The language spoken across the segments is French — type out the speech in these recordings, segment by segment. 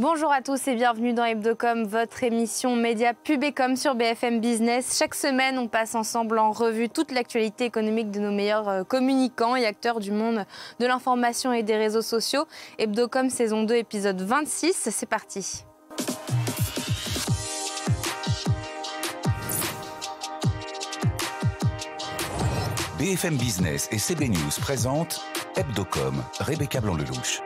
Bonjour à tous et bienvenue dans Hebdocom, votre émission média pub sur BFM Business. Chaque semaine, on passe ensemble en revue toute l'actualité économique de nos meilleurs euh, communicants et acteurs du monde de l'information et des réseaux sociaux. Hebdocom saison 2 épisode 26, c'est parti. BFM Business et CB News présentent Hebdocom, Rebecca Blanc-Lelouch.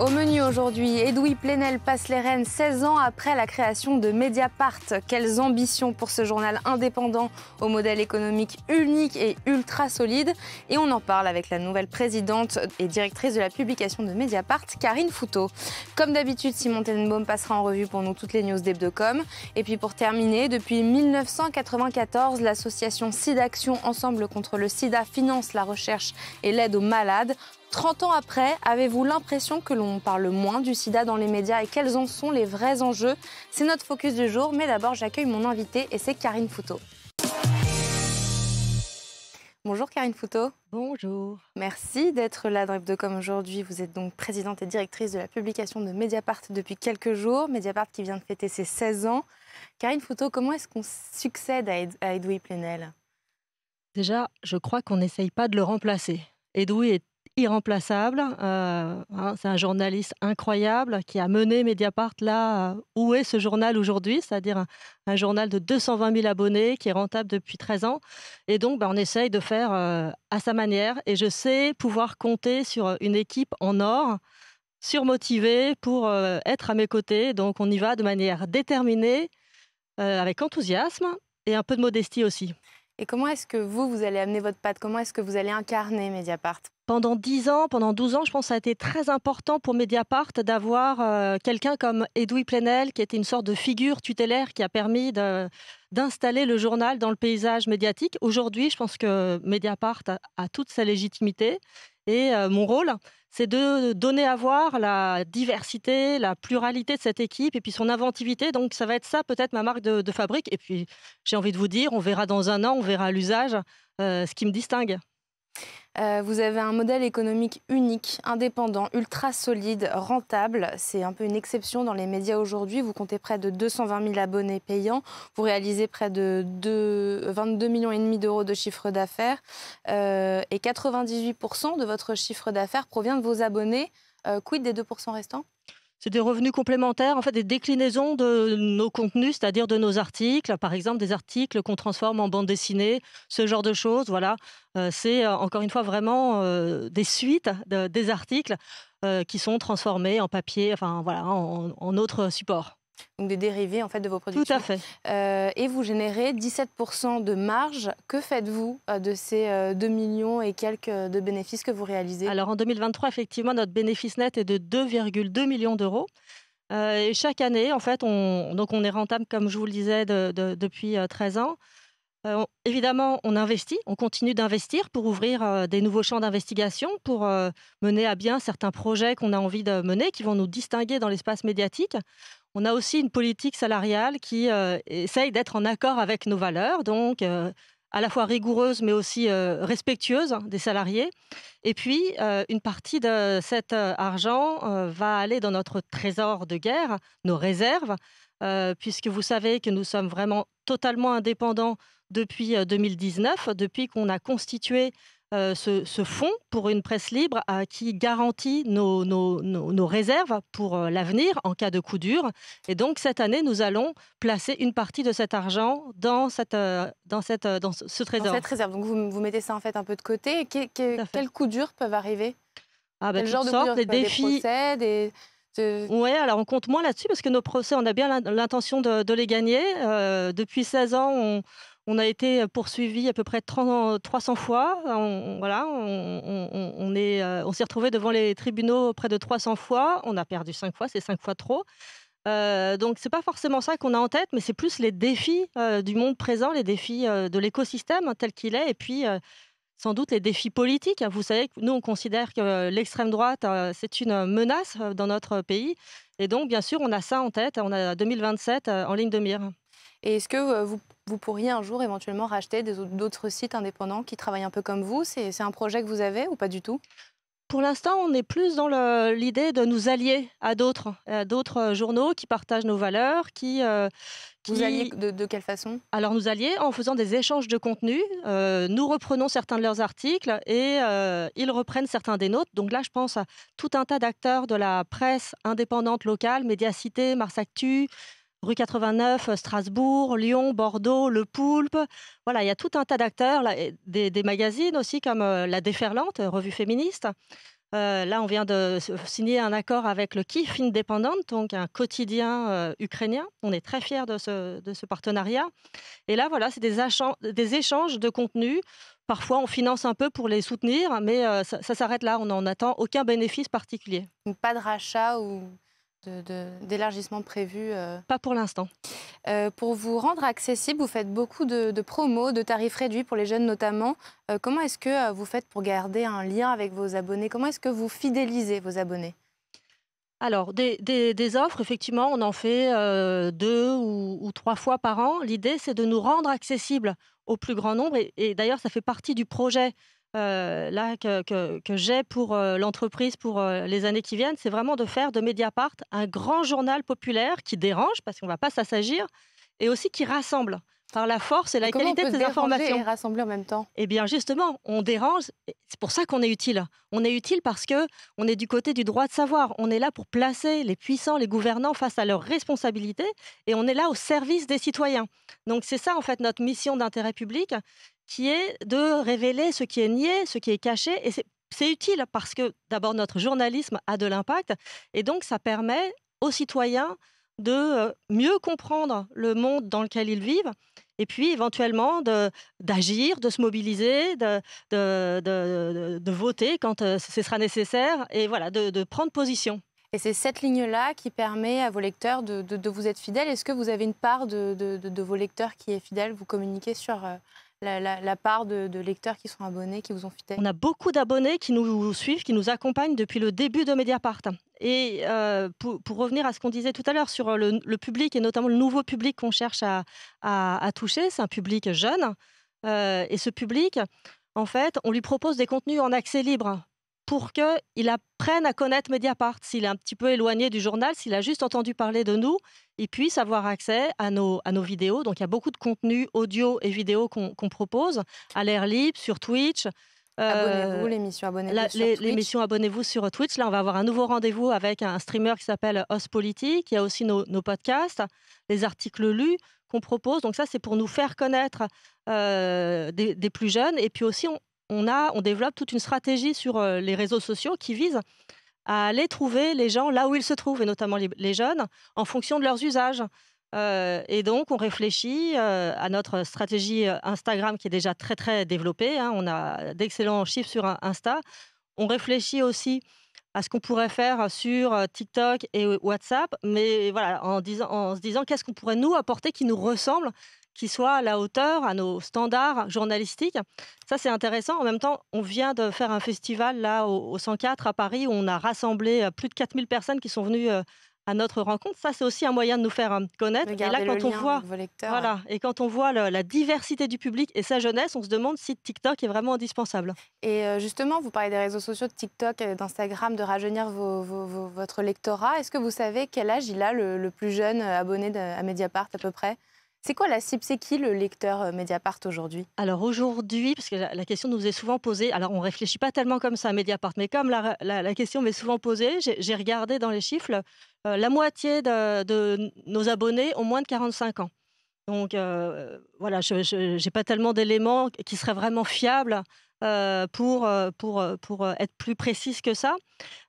Au menu aujourd'hui, Edoui Plenel passe les rênes 16 ans après la création de Mediapart. Quelles ambitions pour ce journal indépendant au modèle économique unique et ultra solide. Et on en parle avec la nouvelle présidente et directrice de la publication de Mediapart, Karine Fouteau. Comme d'habitude, Simon Tenenbaum passera en revue pour nous toutes les news d'Hebdocom. Et puis pour terminer, depuis 1994, l'association SIDAction Ensemble contre le SIDA finance la recherche et l'aide aux malades. 30 ans après, avez-vous l'impression que l'on parle moins du sida dans les médias et quels en sont les vrais enjeux C'est notre focus du jour, mais d'abord j'accueille mon invité et c'est Karine Fouteau. Bonjour Karine Fouteau. Bonjour. Merci d'être là dans com aujourd'hui. Vous êtes donc présidente et directrice de la publication de Mediapart depuis quelques jours. Mediapart qui vient de fêter ses 16 ans. Karine Fouteau, comment est-ce qu'on succède à, à Edoui Plenel Déjà, je crois qu'on n'essaye pas de le remplacer. Edoui est irremplaçable. Euh, hein, c'est un journaliste incroyable qui a mené Mediapart là euh, où est ce journal aujourd'hui, c'est-à-dire un, journal de 220 000 abonnés qui est rentable depuis 13 ans. Et donc, bah, on essaye de faire euh, à sa manière. Et je sais pouvoir compter sur une équipe en or surmotivée pour être à mes côtés. Donc, on y va de manière déterminée, avec enthousiasme et un peu de modestie aussi. Et comment est-ce que vous, vous allez amener votre patte Comment est-ce que vous allez incarner Mediapart pendant 10 ans, pendant 12 ans, je pense que ça a été très important pour Mediapart d'avoir euh, quelqu'un comme Edoui Plenel, qui était une sorte de figure tutélaire qui a permis d'installer le journal dans le paysage médiatique. Aujourd'hui, je pense que Mediapart a toute sa légitimité. Et mon rôle, c'est de donner à voir la diversité, la pluralité de cette équipe et puis son inventivité. Donc ça va être ça peut-être ma marque de, fabrique. Et puis j'ai envie de vous dire, on verra dans un an, on verra l'usage, ce qui me distingue. Euh, vous avez un modèle économique unique, indépendant, ultra solide, rentable. C'est un peu une exception dans les médias aujourd'hui. Vous comptez près de 220 000 abonnés payants. Vous réalisez près de 22,5 22 millions et demi d'euros de chiffre d'affaires. Euh, et 98 de votre chiffre d'affaires provient de vos abonnés. Euh, quid des 2 restants c'est des revenus complémentaires, en fait, des déclinaisons de nos contenus, c'est-à-dire de nos articles, par exemple des articles qu'on transforme en bande dessinée, ce genre de choses. Voilà, euh, c'est euh, encore une fois vraiment euh, des suites des articles qui sont transformés en papier, enfin voilà, en, en support. supports donc des dérivés en fait de vos productions. Tout à fait. Euh, et vous générez 17% de marge. Que faites-vous euh, de ces 2 euh, millions et quelques de bénéfices que vous réalisez Alors en 2023, effectivement, notre bénéfice net est de 2,2 millions d'euros. et chaque année, en fait, on, donc on est rentable, comme je vous le disais, depuis 13 ans. évidemment, on investit, on continue d'investir pour ouvrir des nouveaux champs d'investigation, pour mener à bien certains projets qu'on a envie de mener, qui vont nous distinguer dans l'espace médiatique on a aussi une politique salariale qui euh, essaye d'être en accord avec nos valeurs, donc euh, à la fois rigoureuse mais aussi euh, respectueuse hein, des salariés. Et puis, une partie de cet argent va aller dans notre trésor de guerre, nos réserves, puisque vous savez que nous sommes vraiment totalement indépendants depuis 2019, depuis qu'on a constitué euh, ce, fonds pour une presse libre euh, qui garantit nos, nos, nos, réserves pour euh, l'avenir en cas de coup dur. Et donc cette année, nous allons placer une partie de cet argent dans, cette, dans, cette, dans ce trésor. Dans cette réserve. Donc vous, vous, mettez ça en fait un peu de côté. quels coups durs peuvent arriver ah bah, Quel genre de défis. procès, Oui, alors on compte moins là-dessus parce que nos procès, on a bien l'intention de, les gagner. depuis 16 ans, on, on a été euh, poursuivi à peu près 300 euh, fois. On, voilà, on, euh, s'est retrouvé devant les tribunaux près de 300 fois. On a perdu 5 fois, c'est cinq fois trop. Euh, donc c'est pas forcément ça qu'on a en tête, mais c'est plus les défis du monde présent, les défis de l'écosystème hein, tel qu'il est, et puis sans doute les défis politiques. Hein. Vous savez que nous on considère que l'extrême droite c'est une menace dans notre pays, et donc bien sûr on a ça en tête, hein. on a 2027 en ligne de mire. Et est-ce que euh, vous, pourriez un jour éventuellement racheter d'autres sites indépendants qui travaillent un peu comme vous C'est un projet que vous avez ou pas du tout pour l'instant, on est plus dans l'idée de nous allier à d'autres, d'autres euh, journaux qui partagent nos valeurs, qui, euh, Vous alliez de, quelle façon Alors nous allier en faisant des échanges de contenu. nous reprenons certains de leurs articles et ils reprennent certains des nôtres. Donc là, je pense à tout un tas d'acteurs de la presse indépendante locale, Médiacité, Mars Actu, rue 89, euh, Strasbourg, Lyon, Bordeaux, Le Poulpe. Voilà, il y a tout un tas d'acteurs, des, des, magazines aussi comme euh, La Déferlante, euh, revue féministe. là, on vient de signer un accord avec le KIF Indépendante, donc un quotidien ukrainien. On est très fiers de ce, partenariat. Et là, voilà, c'est des, échanges de contenu. Parfois, on finance un peu pour les soutenir, mais ça, s'arrête là. On n'en attend aucun bénéfice particulier. Pas de rachat ou d'élargissement prévu euh. Pas pour l'instant. Euh, pour vous rendre accessible, vous faites beaucoup de, promos, de tarifs réduits pour les jeunes notamment. Euh, comment est-ce que vous faites pour garder un lien avec vos abonnés Comment est-ce que vous fidélisez vos abonnés alors, des, offres, effectivement, on en fait deux ou, trois fois par an. L'idée, c'est de nous rendre accessibles au plus grand nombre. et d'ailleurs, ça fait partie du projet euh, là, que, j'ai pour euh, l'entreprise pour euh, les années qui viennent, c'est vraiment de faire de Mediapart un grand journal populaire qui dérange, parce qu'on ne va pas s'assagir, et aussi qui rassemble par la force et la qualité de ces informations. Et rassembler en même temps. Eh bien, justement, on dérange. C'est pour ça qu'on est utile. On est utile parce que on est du côté du droit de savoir. On est là pour placer les puissants, les gouvernants face à leurs responsabilités, et on est là au service des citoyens. Donc, c'est ça en fait notre mission d'intérêt public qui est de révéler ce qui est nié, ce qui est caché. Et c'est utile parce que d'abord notre journalisme a de l'impact et donc ça permet aux citoyens de euh, mieux comprendre le monde dans lequel ils vivent et puis éventuellement d'agir, de, se mobiliser, de, de, voter quand euh, ce sera nécessaire et voilà, de, prendre position. Et c'est cette ligne-là qui permet à vos lecteurs de, vous être fidèles. Est-ce que vous avez une part de, vos lecteurs qui est fidèle Vous communiquez sur, euh, la, part de, lecteurs qui sont abonnés, qui vous ont fité On a beaucoup d'abonnés qui nous suivent, qui nous accompagnent depuis le début de Mediapart. Et euh, pour, revenir à ce qu'on disait tout à l'heure sur le, public et notamment le nouveau public qu'on cherche à, toucher, c'est un public jeune. Euh, et ce public, en fait, on lui propose des contenus en accès libre pour qu'il apprenne à connaître Mediapart. S'il est un petit peu éloigné du journal, s'il a juste entendu parler de nous, il puisse avoir accès à nos, vidéos. Donc il y a beaucoup de contenu audio et vidéo qu'on propose à l'air libre, sur Twitch. abonnez-vous, euh, l'émission Abonnez-vous sur Twitch. L'émission Abonnez-vous sur Twitch. Là, on va avoir un nouveau rendez-vous avec un streamer qui s'appelle Host Politique. Il y a aussi nos, podcasts, les articles lus qu'on propose. Donc ça, c'est pour nous faire connaître euh, des, des, plus jeunes. Et puis aussi, on, on, a, on développe toute une stratégie sur euh, les réseaux sociaux qui vise à aller trouver les gens là où ils se trouvent, et notamment les, jeunes, en fonction de leurs usages. Euh, et donc, on réfléchit euh, à notre stratégie Instagram qui est déjà très, très développée. Hein. On a d'excellents chiffres sur Insta. On réfléchit aussi à ce qu'on pourrait faire sur TikTok et WhatsApp, mais voilà, en, en se disant qu'est-ce qu'on pourrait nous apporter qui nous ressemble qui soit à la hauteur, à nos standards journalistiques. Ça, c'est intéressant. En même temps, on vient de faire un festival là au, 104 à Paris où on a rassemblé euh, plus de 4000 personnes qui sont venues euh, à notre rencontre. Ça, c'est aussi un moyen de nous faire euh, connaître. Et là, quand on voit, voilà, et quand on voit la diversité du public et sa jeunesse, on se demande si TikTok est vraiment indispensable. Et justement, vous parlez des réseaux sociaux de TikTok, d'Instagram, de rajeunir votre lectorat. Est-ce que vous savez quel âge il a le, plus jeune abonné à Mediapart à peu près c'est quoi la cible C'est qui le lecteur euh, Mediapart aujourd'hui Alors aujourd'hui, parce que la, question nous est souvent posée, alors on ne réfléchit pas tellement comme ça à Mediapart, mais comme la, la, question m'est souvent posée, j'ai regardé dans les chiffres, euh, la moitié de, de, nos abonnés ont moins de 45 ans. Donc euh, voilà, je n'ai pas tellement d'éléments qui seraient vraiment fiables pour, pour, pour être plus précise que ça.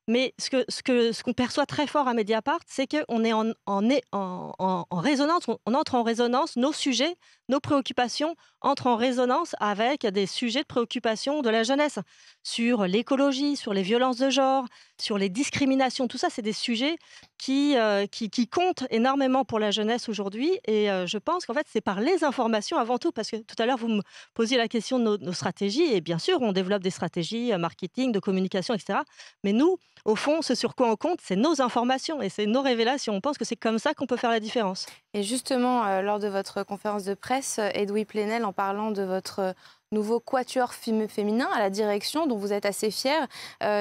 Mais ce qu'on ce que, ce qu'on perçoit très fort à Mediapart, c'est qu'on est, en, en, en, en résonance, on, entre en résonance, nos sujets, nos préoccupations entrent en résonance avec des sujets de préoccupation de la jeunesse sur l'écologie, sur les violences de genre, sur les discriminations. Tout ça, c'est des sujets qui, euh, qui, qui, comptent énormément pour la jeunesse aujourd'hui. Et euh, je pense qu'en fait, c'est par les informations avant tout, parce que tout à l'heure, vous me posiez la question de nos, nos stratégies. Et bien sûr, on développe des stratégies euh, marketing, de communication, etc. Mais nous, au fond, ce sur quoi on compte, c'est nos informations et c'est nos révélations. On pense que c'est comme ça qu'on peut faire la différence. Et justement, euh, lors de votre conférence de presse, euh, Edoui Plenel, en parlant de votre euh, nouveau quatuor féminin à la direction, dont vous êtes assez fier,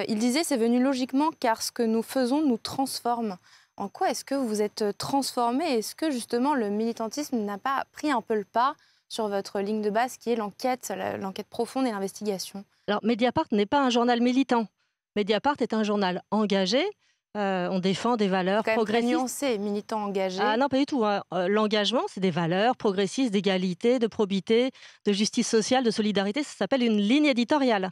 il disait c'est venu logiquement car ce que nous faisons nous transforme. En quoi est-ce que vous êtes transformé Est-ce que justement le militantisme n'a pas pris un peu le pas sur votre ligne de base qui est l'enquête, l'enquête profonde et l'investigation Alors Mediapart n'est pas un journal militant. Mediapart est un journal engagé. Euh, on défend des valeurs quand progressistes. Même nuancé, militant engagé. Ah non, pas du tout. Hein. Euh, l'engagement, c'est des valeurs progressistes, d'égalité, de probité, de justice sociale, de solidarité. Ça s'appelle une ligne éditoriale.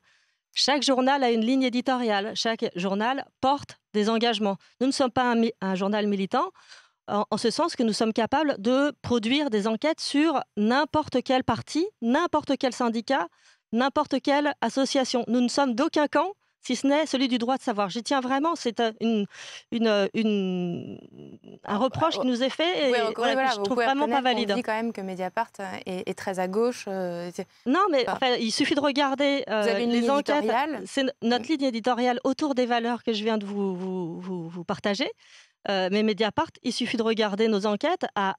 Chaque journal a une ligne éditoriale. Chaque journal porte des engagements. Nous ne sommes pas un, journal militant en, ce sens que nous sommes capables de produire des enquêtes sur n'importe quel parti, n'importe quel syndicat, n'importe quelle association. Nous ne sommes d'aucun camp si ce n'est celui du droit de savoir. J'y tiens vraiment, c'est une, une, euh, un bah, reproche qui oh, nous est fait et que je trouve vraiment pas valide. On dit quand même que Mediapart euh, est, très à gauche. Euh, non, mais il suffit de regarder les enquêtes. C'est notre mmh. ligne éditoriale autour des valeurs que je viens de vous, vous, partager. mais Mediapart, il suffit de regarder nos enquêtes à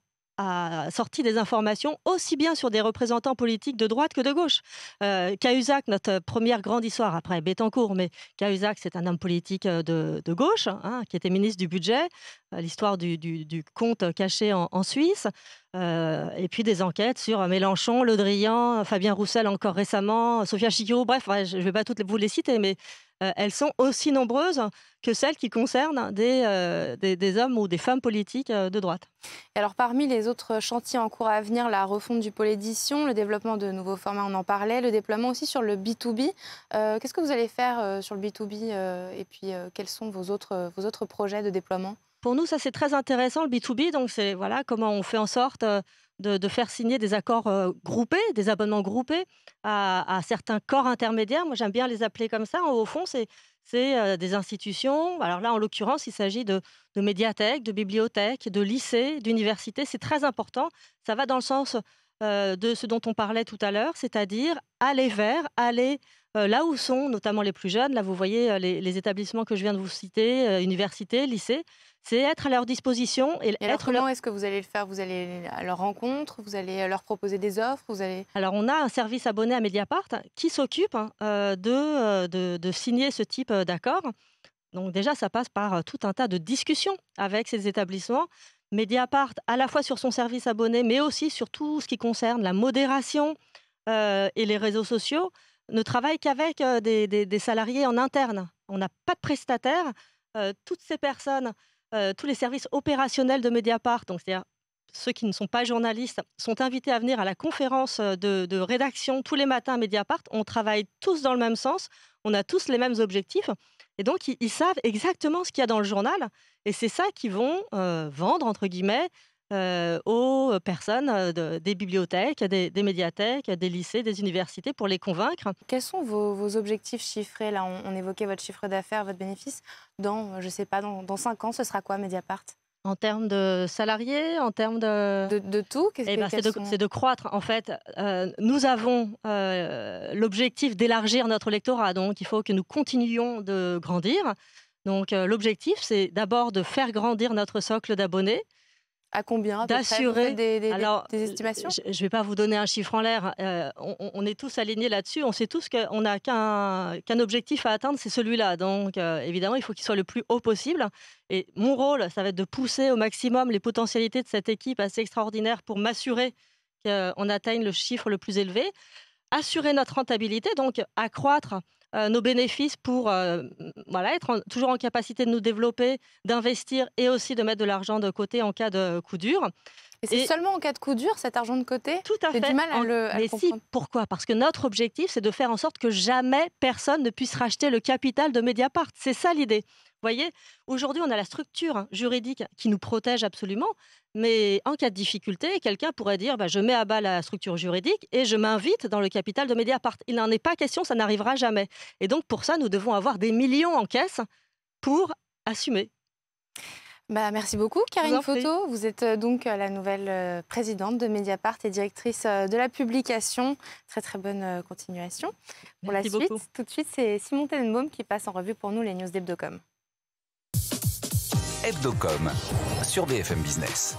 a sorti des informations aussi bien sur des représentants politiques de droite que de gauche. Euh, Cahuzac, notre première grande histoire après Bettencourt, mais Cahuzac, c'est un homme politique euh, de, gauche hein, qui était ministre du budget, euh, l'histoire du, compte caché en, Suisse, euh, et puis des enquêtes sur Mélenchon, Le Drian, Fabien Roussel encore récemment, Sophia Chikirou, bref, je ne vais pas toutes vous les citer, mais euh, elles sont aussi nombreuses que celles qui concernent des, euh, hommes ou des femmes politiques euh, de droite. Alors parmi les autres chantiers en cours à venir, la refonte du pôle édition, le développement de nouveaux formats, on en parlait, le déploiement aussi sur le B2B. Qu'est-ce que vous allez faire sur le B2B et puis quels sont vos autres projets de déploiement pour nous, ça c'est très intéressant, le B2B. Donc, c'est voilà comment on fait en sorte euh, de, faire signer des accords euh, groupés, des abonnements groupés à, certains corps intermédiaires. Moi, j'aime bien les appeler comme ça. Au fond, c'est c'est euh, des institutions. Alors là, en l'occurrence, il s'agit de, de, médiathèques, de bibliothèques, de lycées, d'universités. C'est très important. Ça va dans le sens de ce dont on parlait tout à l'heure, c'est-à-dire aller vers, aller là où sont notamment les plus jeunes. Là, vous voyez les, établissements que je viens de vous citer, universités, lycées c'est être à leur disposition. Et, être comment est-ce que vous allez le faire Vous allez à leur rencontre, vous allez euh, leur proposer des offres vous allez... Alors on a un service abonné à Mediapart qui s'occupe hein, euh, euh, de, de, signer ce type d'accord. Donc déjà, ça passe par tout un tas de discussions avec ces établissements. Mediapart, à la fois sur son service abonné, mais aussi sur tout ce qui concerne la modération et les réseaux sociaux, ne travaille qu'avec des, salariés en interne. On n'a pas de prestataire. toutes ces personnes euh, tous les services opérationnels de Mediapart, donc c'est-à-dire ceux qui ne sont pas journalistes, sont invités à venir à la conférence euh, de, rédaction tous les matins à Mediapart. On travaille tous dans le même sens, on a tous les mêmes objectifs. Et donc, ils, savent exactement ce qu'il y a dans le journal. Et c'est ça qu'ils vont euh, vendre, entre guillemets, euh, aux personnes euh, des bibliothèques, des, médiathèques, des lycées, des universités pour les convaincre. Quels sont vos, objectifs chiffrés Là, on, évoquait votre chiffre d'affaires, votre bénéfice. Dans, je sais pas, dans, dans ans, ce sera quoi Mediapart en termes de salariés, en termes de... De, tout eh ben, C'est de, croître. En fait, euh, nous avons l'objectif d'élargir notre lectorat, donc il faut que nous continuions de grandir. Donc l'objectif, c'est d'abord de faire grandir notre socle d'abonnés, à combien D'assurer des, euh, estimations Je ne vais pas vous donner un chiffre en l'air. Euh, on, est tous alignés là-dessus. On sait tous qu'on n'a qu'un objectif à atteindre, c'est celui-là. Donc, euh, évidemment, il faut qu'il soit le plus haut possible. Et mon rôle, ça va être de pousser au maximum les potentialités de cette équipe assez extraordinaire pour m'assurer qu'on atteigne le chiffre le plus élevé. Assurer notre rentabilité, donc accroître euh, nos bénéfices pour euh, voilà, être toujours en capacité de nous développer, d'investir et aussi de mettre de l'argent de côté en cas de coup dur. Et c'est seulement en cas de coup dur, cet argent de côté Tout à fait. mais Si, pourquoi Parce que notre objectif, c'est de faire en sorte que jamais personne ne puisse racheter le capital de Mediapart. C'est ça l'idée. Vous voyez, aujourd'hui, on a la structure hein, juridique qui nous protège absolument, mais en cas de difficulté, quelqu'un pourrait dire bah, je mets à bas la structure juridique et je m'invite dans le capital de Mediapart. Il n'en est pas question, ça n'arrivera jamais. Et donc, pour ça, nous devons avoir des millions en caisse pour assumer. Bah, merci beaucoup, Karine Foto. Photo. Vous êtes euh, donc euh, la nouvelle euh, présidente de Mediapart et directrice de la publication. Très, très bonne continuation. Pour la suite, tout de suite, c'est Simon Tenenbaum qui passe en revue pour nous les news d'Ebdocom. sur BFM Business.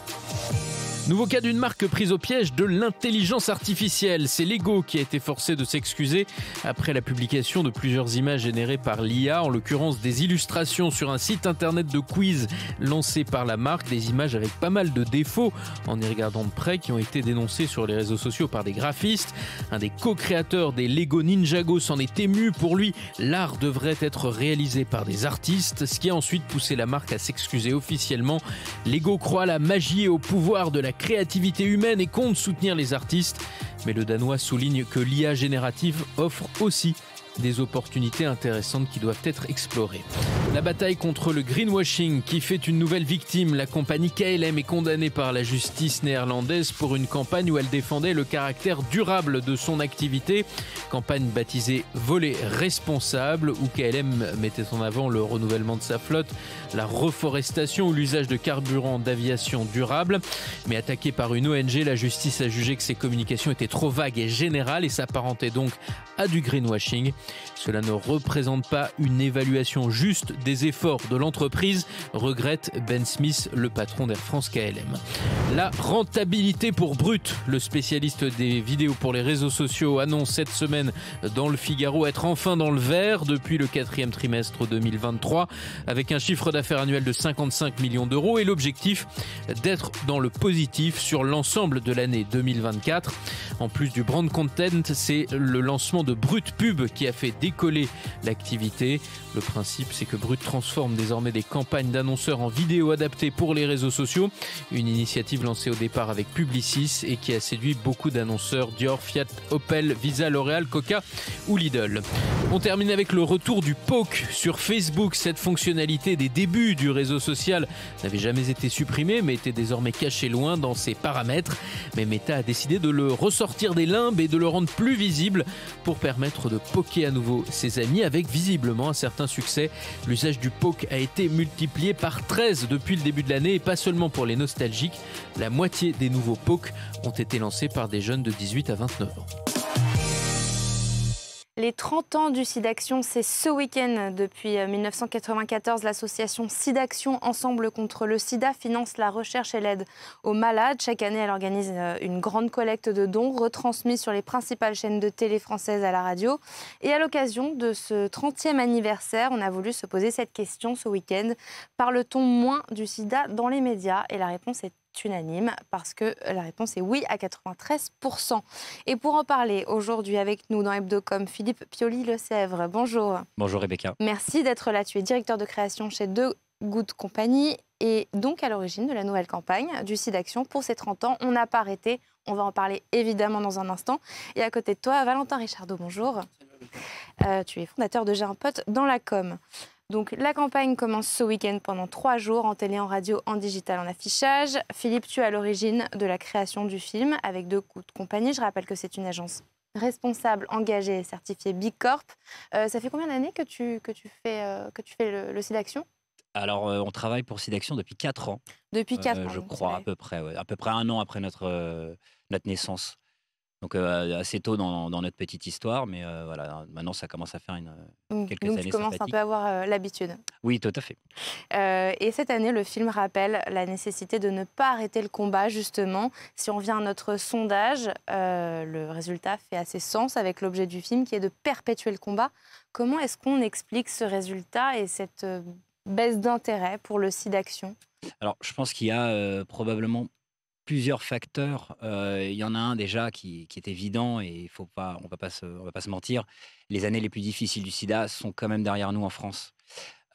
Nouveau cas d'une marque prise au piège de l'intelligence artificielle. C'est Lego qui a été forcé de s'excuser après la publication de plusieurs images générées par l'IA, en l'occurrence des illustrations sur un site internet de quiz lancé par la marque, des images avec pas mal de défauts en y regardant de près qui ont été dénoncées sur les réseaux sociaux par des graphistes. Un des co-créateurs des Lego Ninjago s'en est ému. Pour lui, l'art devrait être réalisé par des artistes, ce qui a ensuite poussé la marque à s'excuser officiellement. Lego croit à la magie et au pouvoir de la créativité humaine et compte soutenir les artistes. Mais le Danois souligne que l'IA générative offre aussi des opportunités intéressantes qui doivent être explorées. La bataille contre le greenwashing qui fait une nouvelle victime, la compagnie KLM est condamnée par la justice néerlandaise pour une campagne où elle défendait le caractère durable de son activité, campagne baptisée voler responsable où KLM mettait en avant le renouvellement de sa flotte, la reforestation ou l'usage de carburant d'aviation durable, mais attaquée par une ONG, la justice a jugé que ces communications étaient trop vagues et générales et s'apparentaient donc à du greenwashing. Cela ne représente pas une évaluation juste des efforts de l'entreprise, regrette Ben Smith, le patron d'Air France KLM. La rentabilité pour brut. Le spécialiste des vidéos pour les réseaux sociaux annonce cette semaine dans le Figaro être enfin dans le vert depuis le quatrième trimestre 2023 avec un chiffre d'affaires annuel de 55 millions d'euros et l'objectif d'être dans le positif sur l'ensemble de l'année 2024. En plus du brand content, c'est le lancement de Brut Pub qui a fait décoller l'activité. Le principe, c'est que Brut transforme désormais des campagnes d'annonceurs en vidéos adaptées pour les réseaux sociaux. Une initiative lancée au départ avec Publicis et qui a séduit beaucoup d'annonceurs Dior, Fiat, Opel, Visa, L'Oréal, Coca ou Lidl. On termine avec le retour du poke sur Facebook. Cette fonctionnalité des débuts du réseau social n'avait jamais été supprimée mais était désormais cachée loin dans ses paramètres. Mais Meta a décidé de le ressortir des limbes et de le rendre plus visible pour permettre de poker à nouveau ses amis avec visiblement un certain succès. L'usage du poke a été multiplié par 13 depuis le début de l'année et pas seulement pour les nostalgiques. La moitié des nouveaux pokes ont été lancés par des jeunes de 18 à 29 ans. Les 30 ans du SIDAction, c'est ce week-end. Depuis 1994, euh, l'association SIDAction Ensemble contre le SIDA finance la recherche et l'aide aux malades. Chaque année, elle organise euh, une grande collecte de dons retransmise sur les principales chaînes de télé françaises à la radio. Et à l'occasion de ce 30e anniversaire, on a voulu se poser cette question ce week-end. Parle-t-on moins du SIDA dans les médias Et la réponse est unanime parce que la réponse est oui à 93%. Et pour en parler aujourd'hui avec nous dans Hebdocom, Philippe pioli le Sèvre, Bonjour. Bonjour Rebecca. Merci d'être là. Tu es directeur de création chez Deux Good Company et donc à l'origine de la nouvelle campagne du site Action pour ses 30 ans. On n'a pas arrêté. On va en parler évidemment dans un instant. Et à côté de toi, Valentin Richardot, bonjour. Euh, tu es fondateur de J'ai un pote dans la com. Donc la campagne commence ce week-end pendant trois jours en télé, en radio, en digital, en affichage. Philippe, tu es à l'origine de la création du film avec deux coups de compagnie. Je rappelle que c'est une agence responsable, engagée et certifiée Big Corp. Euh, ça fait combien d'années que tu, que tu fais, euh, que tu fais le, le d'action alors, euh, on travaille pour Sidaction depuis quatre ans. Depuis quatre ans. Je crois, à peu près. à peu près un an après notre, notre naissance. Donc assez tôt dans, notre petite histoire, mais voilà, maintenant ça commence à faire une, mmh. quelques Donc années. Donc un peu à avoir l'habitude. Oui, tout à fait. et cette année, le film rappelle la nécessité de ne pas arrêter le combat, justement. Si on vient à notre sondage, le résultat fait assez sens avec l'objet du film qui est de perpétuer le combat. Comment est-ce qu'on explique ce résultat et cette baisse d'intérêt pour le site d'action Alors je pense qu'il y a probablement plusieurs facteurs. Euh, il y en a un déjà qui, est évident et faut pas, on ne va pas se mentir. Les années les plus difficiles du sida sont quand même derrière nous en France.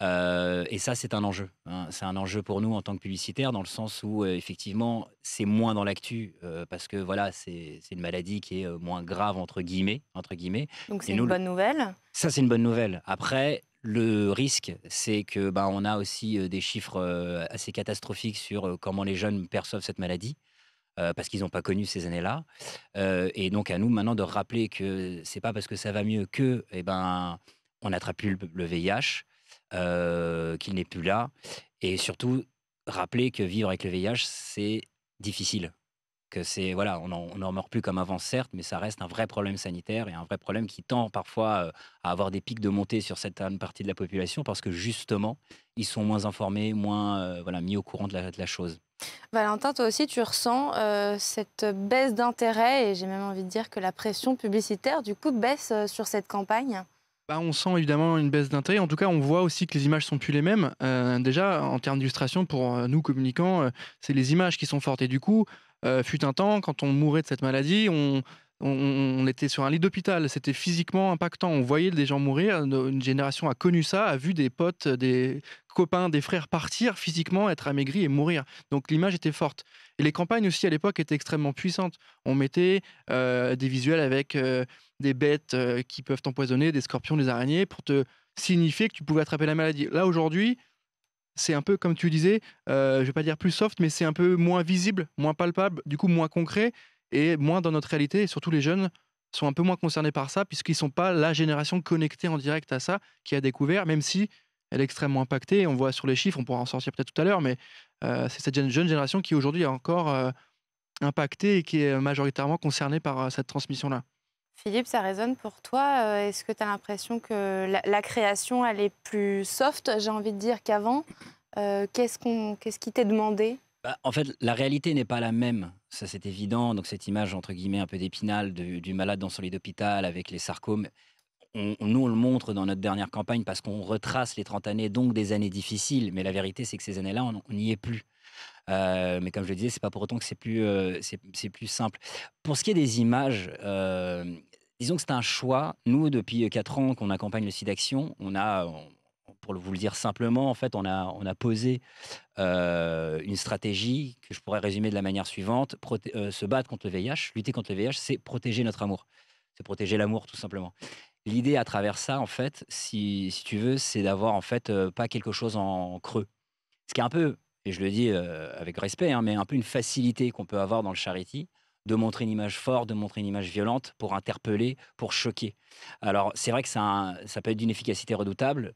Euh, et ça, c'est un enjeu. Hein. C'est un enjeu pour nous en tant que publicitaire, dans le sens où, euh, effectivement, c'est moins dans l'actu, parce que voilà, c'est une maladie qui est moins grave, entre guillemets. Entre guillemets. Donc, c'est une bonne nouvelle Ça, c'est une bonne nouvelle. Après, le risque, c'est que bah, on a aussi des chiffres assez catastrophiques sur comment les jeunes perçoivent cette maladie. parce qu'ils n'ont pas connu ces années-là. et donc à nous maintenant de rappeler que c'est pas parce que ça va mieux que, eh ben, on n'attrape plus le, VIH, qu'il n'est plus là, et surtout rappeler que vivre avec le VIH c'est difficile que c'est voilà, on n'en meurt plus comme avant certes, mais ça reste un vrai problème sanitaire et un vrai problème qui tend parfois euh, à avoir des pics de montée sur certaines parties de la population parce que justement ils sont moins informés, moins euh, voilà mis au courant de la, de la, chose. Valentin, toi aussi, tu ressens euh, cette baisse d'intérêt et j'ai même envie de dire que la pression publicitaire du coup baisse sur cette campagne. Bah, on sent évidemment une baisse d'intérêt. En tout cas, on voit aussi que les images sont plus les mêmes. déjà, en termes d'illustration, pour nous communicants, c'est les images qui sont fortes. Et du coup, euh, fut un temps, quand on mourait de cette maladie, on, était sur un lit d'hôpital. C'était physiquement impactant. On voyait des gens mourir. Une génération a connu ça, a vu des potes, des copains, des frères partir physiquement, être amaigris et mourir. Donc l'image était forte. Et les campagnes aussi à l'époque étaient extrêmement puissantes. On mettait euh, des visuels avec euh, des bêtes qui peuvent t'empoisonner, des scorpions, des araignées, pour te signifier que tu pouvais attraper la maladie. Là aujourd'hui, c'est un peu comme tu disais, euh, je vais pas dire plus soft, mais c'est un peu moins visible, moins palpable, du coup moins concret et moins dans notre réalité. Et surtout les jeunes sont un peu moins concernés par ça puisqu'ils ne sont pas la génération connectée en direct à ça qui a découvert, même si elle est extrêmement impactée. On voit sur les chiffres, on pourra en sortir peut-être tout à l'heure, mais euh, c'est cette jeune génération qui aujourd'hui est encore euh, impactée et qui est majoritairement concernée par euh, cette transmission-là. Philippe, ça résonne pour toi. Euh, est-ce que tu as l'impression que la, création, elle est plus soft, j'ai envie de dire, qu'avant euh, Qu'est-ce qui t'est demandé bah, En fait, la réalité n'est pas la même. Ça, c'est évident. Donc, cette image, entre guillemets, un peu d'épinal du, malade dans son lit d'hôpital avec les sarcomes, on, nous, on le montre dans notre dernière campagne parce qu'on retrace les 30 années, donc des années difficiles. Mais la vérité, c'est que ces années-là, on n'y est plus. Euh, mais comme je le disais, c'est pas pour autant que c'est plus, plus simple. Pour ce qui est des images, Disons que c'est un choix. Nous, depuis 4 euh, ans qu'on accompagne le site d'action, on a, pour vous le dire simplement, en fait, on a, on a posé euh, une stratégie que je pourrais résumer de la manière suivante. Euh, se battre contre le VIH, lutter contre le VIH, c'est protéger notre amour. C'est protéger l'amour, tout simplement. L'idée à travers ça, en fait, si, si tu veux, c'est d'avoir, en fait, pas quelque chose en creux. Ce qui est un peu, et je le dis avec respect, hein, mais un peu une facilité qu'on peut avoir dans le charity, de montrer une image forte, de montrer une image violente pour interpeller, pour choquer. Alors c'est vrai que ça, peut être d'une efficacité redoutable,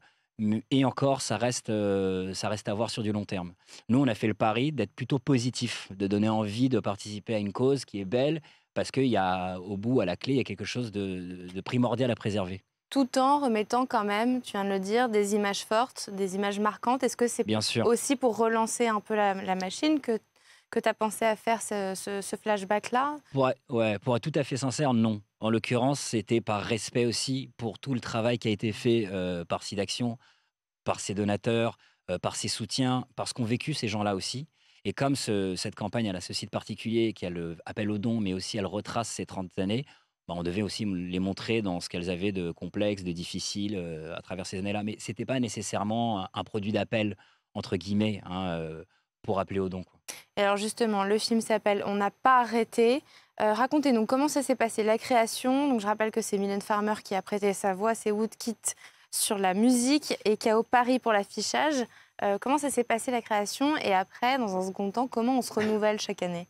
et encore, euh, ça reste, à voir sur du long terme. Nous, on a fait le pari d'être plutôt positif, de donner envie de participer à une cause qui est belle, parce qu'il y a au bout, à la clé, il y a quelque chose de, primordial à préserver. Tout en remettant quand même, tu viens de le dire, des images fortes, des images marquantes. Est-ce que c'est aussi pour relancer un peu la, la machine que que tu as pensé à faire ce, flashback-là ouais, ouais, pour être tout à fait sincère, non. En l'occurrence, c'était par respect aussi pour tout le travail qui a été fait euh, par Sidaction, par ses donateurs, euh, par ses soutiens, parce qu'on qu'ont vécu ces gens-là aussi. Et comme cette campagne, elle a ce site particulier qui a le appel aux dons, mais aussi elle retrace ces 30 années, bah, on devait aussi les montrer dans ce qu'elles avaient de complexe, de difficile euh, à travers ces années-là. Mais ce n'était pas nécessairement un, un produit d'appel, entre guillemets. Hein, euh, pour appeler au don. alors justement, le film s'appelle On n'a pas arrêté. Euh, racontez-nous comment ça s'est passé, la création. Donc je rappelle que c'est Mylène Farmer qui a prêté sa voix, c'est Woodkit sur la musique et KO Paris pour l'affichage. Euh, comment ça s'est passé la création et après, dans un second temps, comment on se renouvelle chaque année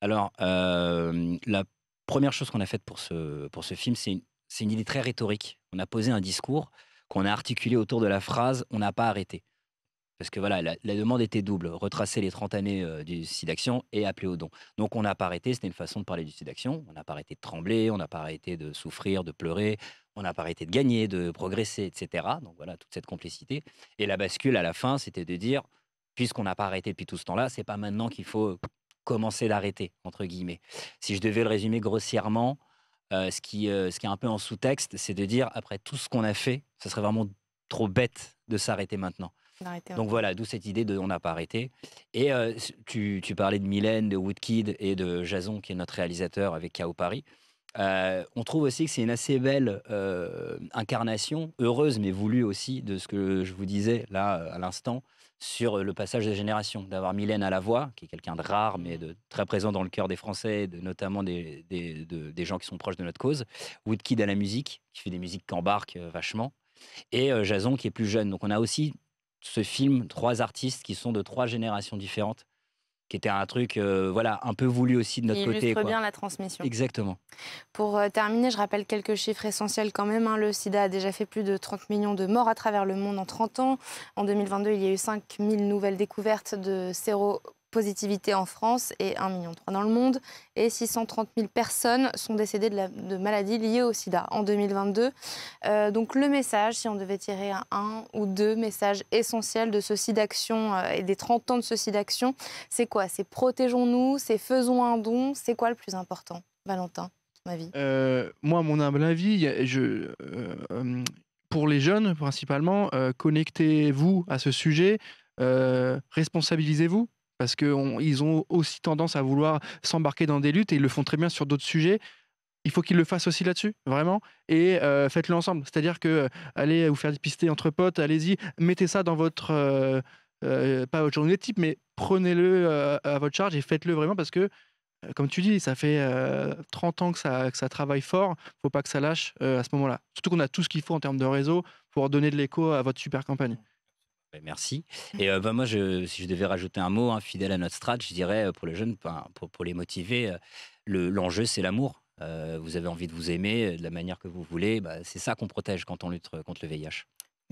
Alors, euh, la première chose qu'on a faite pour ce, pour ce film, c'est une idée très rhétorique. On a posé un discours qu'on a articulé autour de la phrase On n'a pas arrêté. Parce que voilà, la, demande était double, retracer les 30 années euh, du site d'action et appeler au don. Donc on n'a pas arrêté, c'était une façon de parler du site d'action. On n'a pas arrêté de trembler, on n'a pas arrêté de souffrir, de pleurer, on n'a pas arrêté de gagner, de progresser, etc. Donc voilà, toute cette complicité. Et la bascule à la fin, c'était de dire, puisqu'on n'a pas arrêté depuis tout ce temps-là, c'est pas maintenant qu'il faut commencer d'arrêter, entre guillemets. Si je devais le résumer grossièrement, euh, ce, qui, euh, ce qui est un peu en sous-texte, c'est de dire, après tout ce qu'on a fait, ce serait vraiment trop bête de s'arrêter maintenant. Donc voilà, d'où cette idée de on n'a pas arrêté. Et euh, tu, parlais de Mylène, de Woodkid et de Jason, qui est notre réalisateur avec Chaos Paris. Euh, on trouve aussi que c'est une assez belle euh, incarnation, heureuse mais voulue aussi, de ce que je vous disais là à l'instant sur le passage des générations, d'avoir Mylène à la voix, qui est quelqu'un de rare mais de très présent dans le cœur des Français, de, notamment des, des, gens qui sont proches de notre cause, Woodkid à la musique, qui fait des musiques qu'embarque vachement, et Jason qui est plus jeune. Donc on a aussi ce film, trois artistes qui sont de trois générations différentes, qui était un truc euh, voilà, un peu voulu aussi de notre Il côté. bien la transmission. Exactement. Pour euh, terminer, je rappelle quelques chiffres essentiels quand même. Hein. Le sida a déjà fait plus de 30 millions de morts à travers le monde en 30 ans. En 2022, il y a eu 5000 nouvelles découvertes de séro positivité en France et 1,3 million dans le monde. Et 630 000 personnes sont décédées de, maladies liées au sida en 2022. Euh, donc le message, si on devait tirer un, ou deux messages essentiels de ceci d'action euh, et des 30 ans de ceci d'action, c'est quoi C'est protégeons-nous, c'est faisons un don, c'est quoi le plus important Valentin, ma vie euh, Moi, mon humble avis, je, euh, pour les jeunes principalement, connectez-vous à ce sujet. responsabilisez-vous parce qu'ils ont aussi tendance à vouloir s'embarquer dans des luttes et ils le font très bien sur d'autres sujets il faut qu'ils le fassent aussi là-dessus, vraiment. Et euh, faites-le ensemble. C'est-à-dire que euh, allez vous faire dépister entre potes, allez-y, mettez ça dans votre. Euh, pas votre journée type, mais prenez-le à votre charge et faites-le vraiment parce que, comme tu dis, ça fait 30 ans que ça, travaille ça travaille fort. faut pas que ça lâche à ce moment-là. Surtout qu'on a tout ce qu'il faut en termes de réseau pour donner de l'écho à votre super campagne. Ben, merci. Et euh, ben, moi, si je devais rajouter un mot, hein, fidèle à notre strat, je dirais euh, pour les jeunes, ben, pour, les motiver, euh, l'enjeu, c'est l'amour. vous avez envie de vous aimer de la manière que vous voulez, bah, c'est ça qu'on protège quand on lutte contre le VIH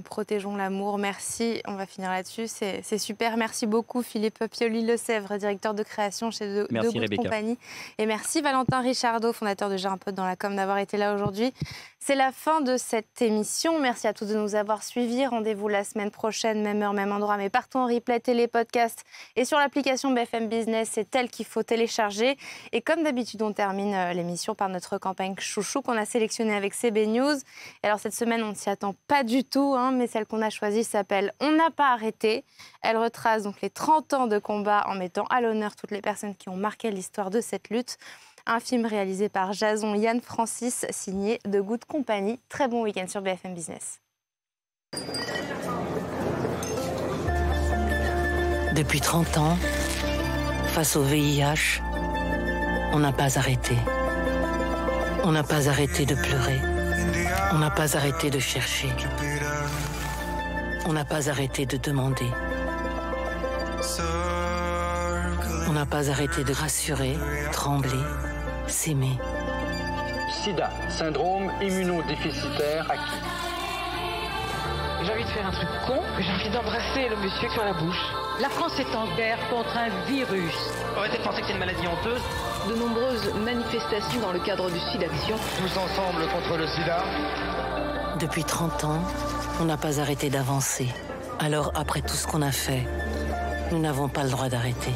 protégeons l'amour. Merci. On va finir là-dessus. C'est super. Merci beaucoup, Philippe Pioli-Lesèvre, directeur de création chez De, de Compagnie. Et merci, Valentin Richardot, fondateur de J'ai un dans la com, d'avoir été là aujourd'hui. C'est la fin de cette émission. Merci à tous de nous avoir suivis. Rendez-vous la semaine prochaine, même heure, même endroit, mais partons en replay, télé, podcast et sur l'application BFM Business. C'est elle qu'il faut télécharger. Et comme d'habitude, on termine euh, l'émission par notre campagne chouchou qu'on a sélectionnée avec CB News. Et alors, cette semaine, on ne s'y attend pas du tout. Hein. Hein, mais celle qu'on a choisie s'appelle On n'a pas arrêté. Elle retrace donc les 30 ans de combat en mettant à l'honneur toutes les personnes qui ont marqué l'histoire de cette lutte. Un film réalisé par Jason Yann Francis, signé de Good Company. Très bon week-end sur BFM Business. Depuis 30 ans, face au VIH, on n'a pas arrêté. On n'a pas arrêté de pleurer. On n'a pas arrêté de chercher. On n'a pas arrêté de demander. On n'a pas arrêté de rassurer, trembler, s'aimer. Sida, syndrome immunodéficitaire acquis. J'ai envie de faire un truc con, j'ai envie d'embrasser le monsieur sur la bouche. La France est en guerre contre un virus. peut-être penser que c'est une maladie honteuse de nombreuses manifestations dans le cadre du SIDAction. Tous ensemble contre le sida. Depuis 30 ans, on n'a pas arrêté d'avancer. Alors, après tout ce qu'on a fait, nous n'avons pas le droit d'arrêter.